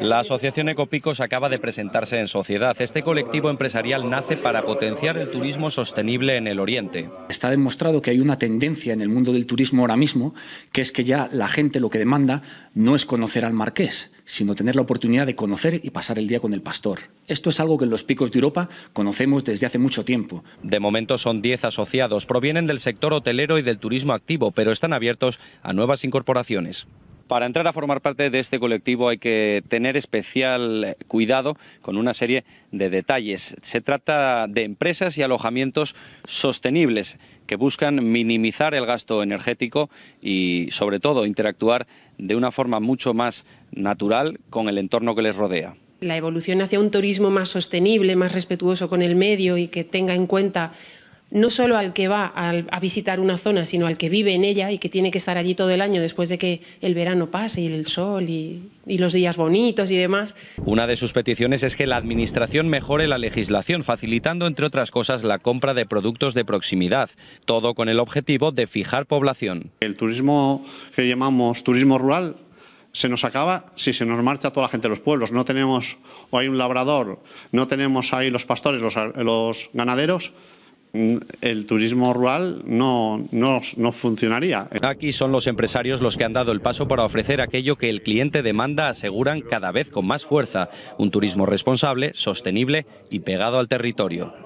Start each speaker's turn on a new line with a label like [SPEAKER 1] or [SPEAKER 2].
[SPEAKER 1] La Asociación Ecopicos acaba de presentarse en sociedad. Este colectivo empresarial nace para potenciar el turismo sostenible en el Oriente.
[SPEAKER 2] Está demostrado que hay una tendencia en el mundo del turismo ahora mismo, que es que ya la gente lo que demanda no es conocer al marqués, sino tener la oportunidad de conocer y pasar el día con el pastor. Esto es algo que en los picos de Europa conocemos
[SPEAKER 1] desde hace mucho tiempo. De momento son 10 asociados, provienen del sector hotelero y del turismo activo, pero están abiertos a nuevas incorporaciones. Para entrar a formar parte de este colectivo hay que tener especial eh, cuidado con una serie de detalles. Se trata de empresas y alojamientos sostenibles que buscan minimizar el gasto energético y sobre todo interactuar de una forma mucho más natural con el entorno que les rodea
[SPEAKER 3] la evolución hacia un turismo más sostenible, más respetuoso con el medio y que tenga en cuenta no solo al que va a visitar una zona, sino al que vive en ella y que tiene que estar allí todo el año después de que el verano pase y el sol y, los días bonitos y demás.
[SPEAKER 1] Una de sus peticiones es que la Administración mejore la legislación, facilitando, entre otras cosas, la compra de productos de proximidad, todo con el objetivo de fijar
[SPEAKER 4] población. El turismo que llamamos turismo rural se nos acaba si se nos marcha toda la gente de los pueblos. No tenemos, o hay un labrador, no tenemos ahí los pastores, los ganaderos, el turismo rural no, no, no, funcionaría.
[SPEAKER 1] Aquí son los empresarios los que han dado el paso para ofrecer aquello que el cliente demanda, aseguran cada vez con más fuerza, un turismo responsable, sostenible y pegado al territorio.